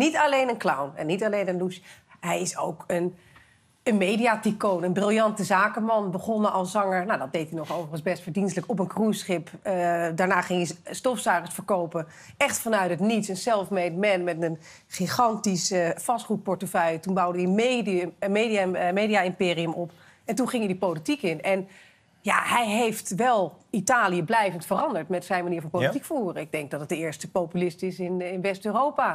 Niet alleen een clown en niet alleen een douche. Hij is ook een, een mediaticoon, een briljante zakenman. Begonnen als zanger, nou, dat deed hij nog overigens best verdienstelijk, op een cruiseschip. Uh, daarna ging hij stofzuigers verkopen. Echt vanuit het niets, een self-made man met een gigantische eh, vastgoedportefeuille. Toen bouwde hij een eh, media, media, media-imperium op. En toen ging hij die politiek in. En ja, hij heeft wel Italië blijvend veranderd met zijn manier van politiek voeren. Ik denk dat het de eerste populist is in, in West-Europa.